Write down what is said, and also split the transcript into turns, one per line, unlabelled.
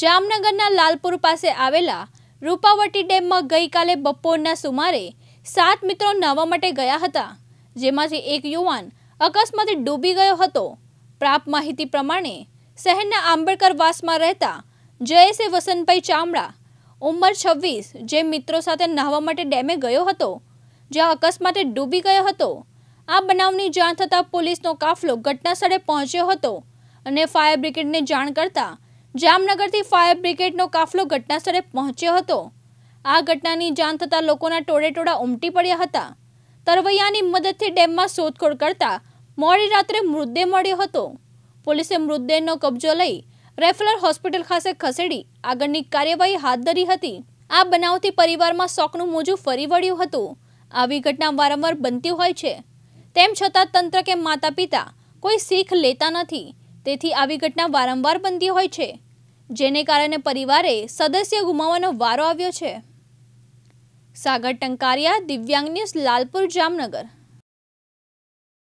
જામનગરના લાલપુર પાસે આવેલા રૂપાવટી ડેમમાં ગઈકાલે બપોરના સુમારે સાત મિત્રો નહાવા માટે ગયા હતા જેમાંથી એક યુવાન અકસ્માતે ડૂબી ગયો હતો પ્રાપ્ત માહિતી પ્રમાણે સહનના આંબળકરવાસમાં રહેતા જયેશ વસનભાઈ ચામડા ઉંમર 26 જે મિત્રો સાથે નહાવા માટે ડેમે ગયો હતો જે અકસ્માતે ડૂબી ગયો હતો આ બનાવની જાણ થતા પોલીસનો કાફલો ઘટનાસ્થળે પહોંચ્યો હતો અને ફાયર બ્રિગેડને જાણ કરતા જામનગરથી ફાયર બ્રિગેડનો કાફલો ઘટનાસ્થળે પહોંચ્યો હતો આ ઘટનાની જાણ થતાં લોકોના ટોળેટોળા ઉમટી પડ્યા હતા તરવૈયાની મદદથી ડેમમાં શોધખોળ કરતા મોડી રાત્રે મૃતદેહ મળ્યો હતો પોલીસે મૃતદેહનો કબજો લઈ રેફલર હોસ્પિટલ ખાતે ખસેડી આગળની કાર્યવાહી હાથ ધરી હતી આ બનાવથી પરિવારમાં શોકનું મોજું ફરી વળ્યું હતું આવી ઘટના વારંવાર બનતી હોય છે તેમ છતાં તંત્ર કે માતા પિતા કોઈ શીખ લેતા નથી તેથી આવી ઘટના વારંવાર બનતી હોય છે જેને કારણે પરિવારે સદસ્ય ગુમાવવાનો વારો આવ્યો છે સાગર ટંકારિયા દિવ્યાંગ ન્યૂઝ લાલપુર જામનગર